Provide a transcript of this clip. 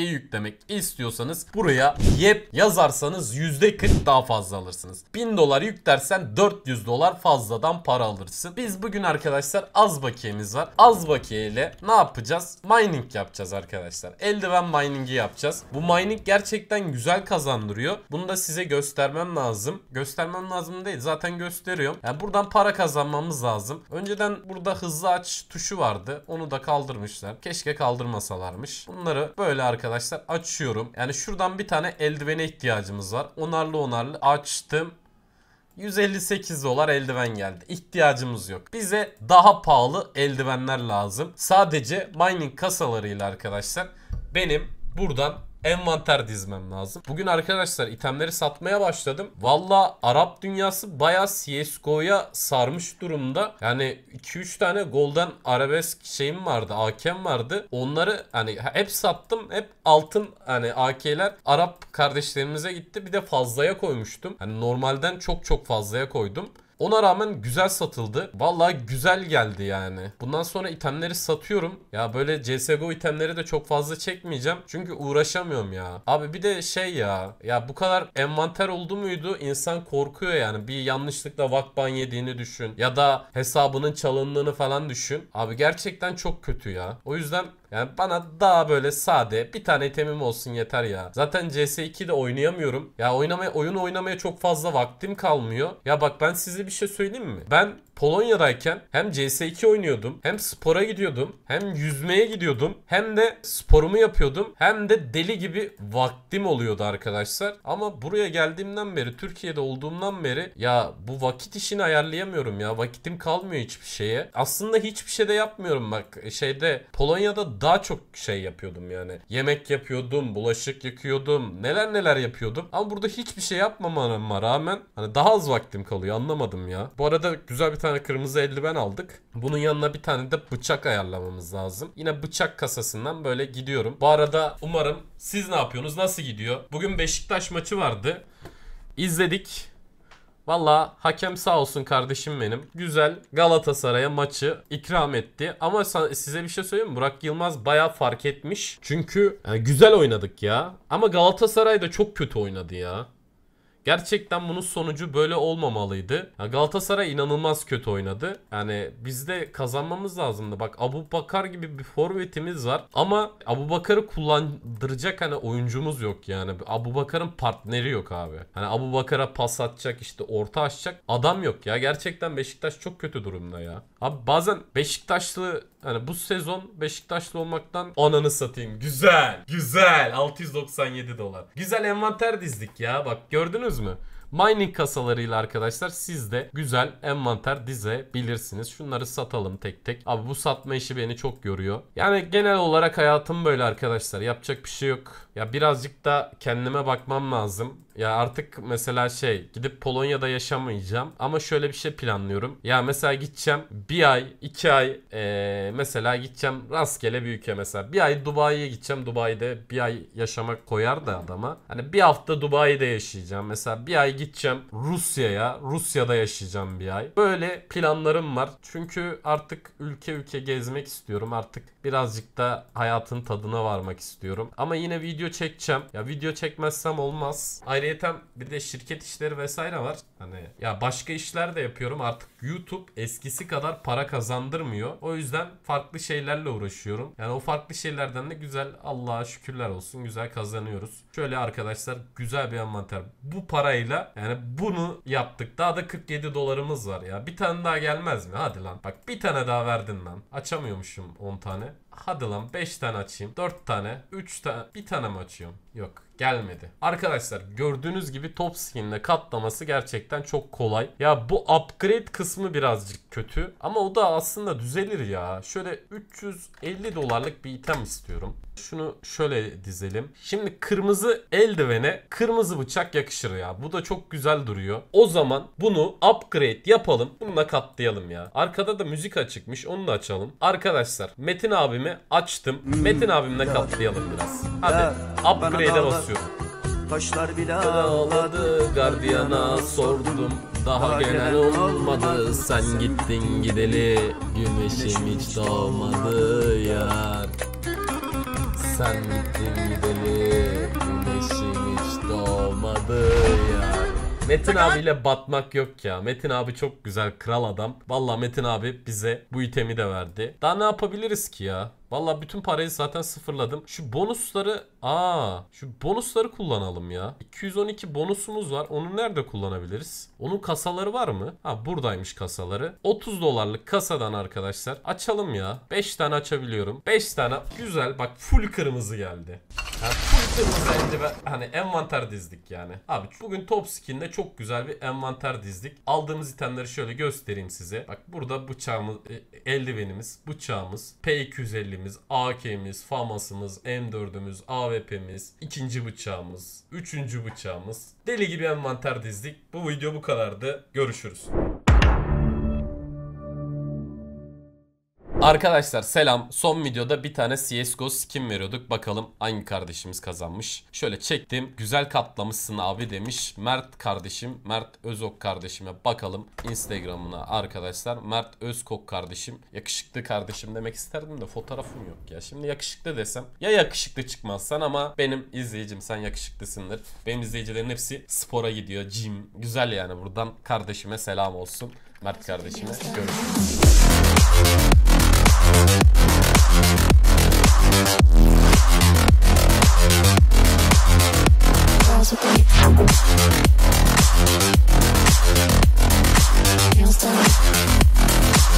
Türkiye'ye yüklemek istiyorsanız buraya YEP yazarsanız %40 daha fazla alırsınız. 1000 dolar yüklersen 400 dolar fazladan para alırsın. Biz bugün arkadaşlar az bakiyemiz var. Az bakiye ile ne yapacağız? Mining yapacağız arkadaşlar. Eldiven mining'i yapacağız. Bu mining gerçekten güzel kazandırıyor. Bunu da size göstermem lazım. Göstermem lazım değil. Zaten gösteriyorum. Yani buradan para kazanmamız lazım. Önceden burada hızlı aç tuşu vardı. Onu da kaldırmışlar. Keşke kaldırmasalarmış. Bunları böyle arkadaşlar arkadaşlar. Açıyorum. Yani şuradan bir tane eldivene ihtiyacımız var. Onarlı onarlı açtım. 158 dolar eldiven geldi. İhtiyacımız yok. Bize daha pahalı eldivenler lazım. Sadece mining kasalarıyla arkadaşlar benim buradan envanter dizmem lazım. Bugün arkadaşlar itemleri satmaya başladım. Valla Arap dünyası baya CSGO'ya sarmış durumda. Yani 2-3 tane golden arabesk şeyim vardı. AK'm vardı. Onları hani hep sattım. Hep altın hani AK'ler Arap kardeşlerimize gitti. Bir de fazlaya koymuştum. Hani normalden çok çok fazlaya koydum. Ona rağmen güzel satıldı. Valla güzel geldi yani. Bundan sonra itemleri satıyorum. Ya böyle CSGO itemleri de çok fazla çekmeyeceğim. Çünkü uğraşamıyorum ya. Abi bir de şey ya. Ya bu kadar envanter oldu muydu insan korkuyor yani. Bir yanlışlıkla vakban yediğini düşün. Ya da hesabının çalındığını falan düşün. Abi gerçekten çok kötü ya. O yüzden yani bana daha böyle sade bir tane itemim olsun yeter ya. Zaten CS2'de oynayamıyorum. Ya oynamaya oyunu oynamaya çok fazla vaktim kalmıyor. Ya bak ben size bir şey söyleyeyim mi? Ben Polonya'dayken hem CS2 oynuyordum, hem spora gidiyordum, hem yüzmeye gidiyordum, hem de sporumu yapıyordum, hem de deli gibi vaktim oluyordu arkadaşlar. Ama buraya geldiğimden beri, Türkiye'de olduğumdan beri ya bu vakit işini ayarlayamıyorum ya. Vakitim kalmıyor hiçbir şeye. Aslında hiçbir şey de yapmıyorum bak. Şeyde Polonya'da daha çok şey yapıyordum yani. Yemek yapıyordum, bulaşık yıkıyordum, neler neler yapıyordum. Ama burada hiçbir şey yapmamama rağmen hani daha az vaktim kalıyor anlamadım ya. Bu arada güzel bir tane kırmızı eldiven aldık. Bunun yanına bir tane de bıçak ayarlamamız lazım. Yine bıçak kasasından böyle gidiyorum. Bu arada umarım siz ne yapıyorsunuz? Nasıl gidiyor? Bugün Beşiktaş maçı vardı. İzledik. Valla hakem sağ olsun kardeşim benim. Güzel Galatasaray'a maçı ikram etti. Ama size bir şey söyleyeyim mi? Burak Yılmaz baya fark etmiş. Çünkü yani e, güzel oynadık ya. Ama Galatasaray da çok kötü oynadı ya. Gerçekten bunun sonucu böyle olmamalıydı. Ya Galatasaray inanılmaz kötü oynadı. Yani biz de kazanmamız lazımdı. Bak Abu Bakar gibi bir forvetimiz var. Ama Abu Bakar'ı kullandıracak hani oyuncumuz yok yani. Abu Bakar'ın partneri yok abi. Hani Abu Bakar'a pas atacak işte orta açacak adam yok ya. Gerçekten Beşiktaş çok kötü durumda ya. Abi bazen Beşiktaşlı yani bu sezon Beşiktaşlı olmaktan ananı satayım. Güzel. Güzel. 697 dolar. Güzel envanter dizdik ya. Bak gördünüz Gördünüz mü? Mining kasalarıyla arkadaşlar siz de güzel envanter dizebilirsiniz. Şunları satalım tek tek. Abi bu satma işi beni çok yoruyor. Yani genel olarak hayatım böyle arkadaşlar. Yapacak bir şey yok. Ya birazcık da kendime bakmam lazım. Ya artık mesela şey gidip Polonya'da yaşamayacağım ama şöyle bir şey planlıyorum. Ya mesela gideceğim bir ay, iki ay ee, mesela gideceğim rastgele bir ülke mesela. Bir ay Dubai'ye gideceğim. Dubai'de bir ay yaşamak koyar da adama. Hani bir hafta Dubai'de yaşayacağım. Mesela bir ay gideceğim Rusya'ya. Rusya'da yaşayacağım bir ay. Böyle planlarım var. Çünkü artık ülke ülke gezmek istiyorum. Artık birazcık da hayatın tadına varmak istiyorum. Ama yine video çekeceğim. Ya video çekmezsem olmaz. Ayrıca bir de şirket işleri vesaire var. Hani ya başka işler de yapıyorum. Artık YouTube eskisi kadar para kazandırmıyor. O yüzden farklı şeylerle uğraşıyorum. Yani o farklı şeylerden de güzel Allah'a şükürler olsun güzel kazanıyoruz. Şöyle arkadaşlar güzel bir envanter. Bu parayla yani bunu yaptık. Daha da 47 dolarımız var ya. Bir tane daha gelmez mi? Hadi lan. Bak bir tane daha verdin lan. Açamıyormuşum 10 tane. Hadi lan 5 tane açayım. 4 tane. 3 tane. Bir tane mı açıyorum? Yok gelmedi. Arkadaşlar gördüğünüz gibi top skinle katlaması gerçekten çok kolay. Ya bu upgrade kısmı birazcık kötü ama o da aslında düzelir ya. Şöyle 350 dolarlık bir item istiyorum. Şunu şöyle dizelim. Şimdi kırmızı eldivene kırmızı bıçak yakışır ya. Bu da çok güzel duruyor. O zaman bunu upgrade yapalım. Bununla katlayalım ya. Arkada da müzik açıkmış. Onu da açalım. Arkadaşlar Metin abimi açtım. Metin abimle katlayalım biraz. Hadi upgrade'e basıyorum basıyorum. Taşlar bile ağladı gardiyana sordum daha gelen olmadı sen gittin gideli Güneşim hiç doğmadı yar Sen gittin gideli Güneşim hiç doğmadı yar Metin abiyle batmak yok ya. Metin abi çok güzel kral adam. Valla Metin abi bize bu itemi de verdi. Daha ne yapabiliriz ki ya? Valla bütün parayı zaten sıfırladım. Şu bonusları aa şu bonusları kullanalım ya. 212 bonusumuz var. Onu nerede kullanabiliriz? Onun kasaları var mı? Ha buradaymış kasaları. 30 dolarlık kasadan arkadaşlar. Açalım ya. 5 tane açabiliyorum. 5 tane güzel bak full kırmızı geldi. Yani full kırmızı eldiven hani envanter dizdik yani. Abi bugün top skin'de çok güzel bir envanter dizdik. Aldığımız itemleri şöyle göstereyim size. Bak burada bıçağımız e, eldivenimiz, bıçağımız, P250 AK'miz, AK'miz, FAMAS'ımız, M4'ümüz, AWP'miz, ikinci bıçağımız, üçüncü bıçağımız. Deli gibi envanter dizdik. Bu video bu kadardı. Görüşürüz. Arkadaşlar selam. Son videoda bir tane CSGO skin veriyorduk. Bakalım hangi kardeşimiz kazanmış. Şöyle çektim. Güzel katlamışsın abi demiş. Mert kardeşim. Mert Özok kardeşime bakalım. Instagram'ına arkadaşlar. Mert Özkok kardeşim. Yakışıklı kardeşim demek isterdim de fotoğrafım yok ya. Şimdi yakışıklı desem. Ya yakışıklı çıkmazsan ama benim izleyicim sen yakışıklısındır. Benim izleyicilerin hepsi spora gidiyor. jim Güzel yani buradan kardeşime selam olsun. Mert kardeşime görüşürüz.